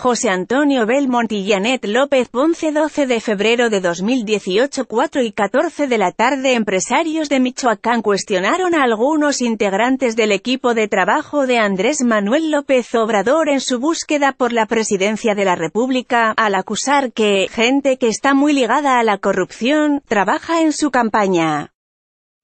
José Antonio Belmont y Janet López 11 12 de febrero de 2018 4 y 14 de la tarde empresarios de Michoacán cuestionaron a algunos integrantes del equipo de trabajo de Andrés Manuel López Obrador en su búsqueda por la presidencia de la República, al acusar que, gente que está muy ligada a la corrupción, trabaja en su campaña.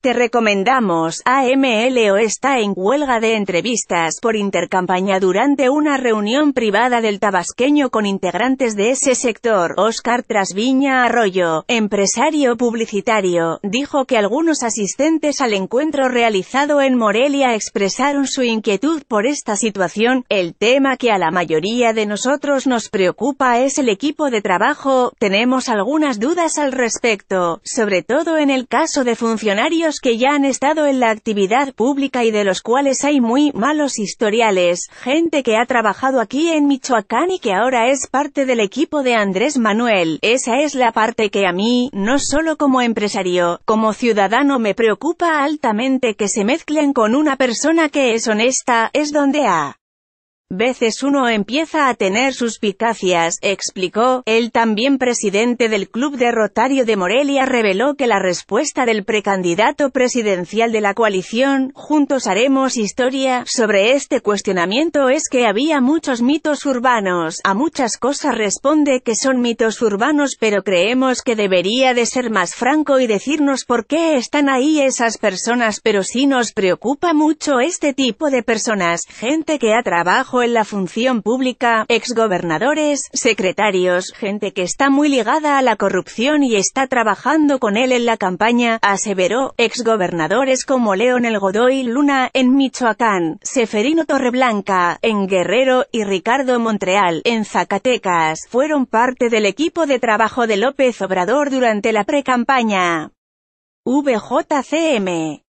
Te recomendamos, AMLO está en huelga de entrevistas por intercampaña durante una reunión privada del tabasqueño con integrantes de ese sector. Oscar Trasviña Arroyo, empresario publicitario, dijo que algunos asistentes al encuentro realizado en Morelia expresaron su inquietud por esta situación. El tema que a la mayoría de nosotros nos preocupa es el equipo de trabajo, tenemos algunas dudas al respecto, sobre todo en el caso de funcionarios que ya han estado en la actividad pública y de los cuales hay muy malos historiales, gente que ha trabajado aquí en Michoacán y que ahora es parte del equipo de Andrés Manuel. Esa es la parte que a mí, no solo como empresario, como ciudadano me preocupa altamente que se mezclen con una persona que es honesta, es donde ha veces uno empieza a tener suspicacias, explicó, el también presidente del Club de Rotario de Morelia reveló que la respuesta del precandidato presidencial de la coalición, Juntos Haremos Historia, sobre este cuestionamiento es que había muchos mitos urbanos, a muchas cosas responde que son mitos urbanos pero creemos que debería de ser más franco y decirnos por qué están ahí esas personas pero sí nos preocupa mucho este tipo de personas, gente que ha trabajo en la función pública, exgobernadores, secretarios, gente que está muy ligada a la corrupción y está trabajando con él en la campaña, aseveró, exgobernadores como El Godoy Luna, en Michoacán, Seferino Torreblanca, en Guerrero, y Ricardo Montreal, en Zacatecas, fueron parte del equipo de trabajo de López Obrador durante la precampaña. VJCM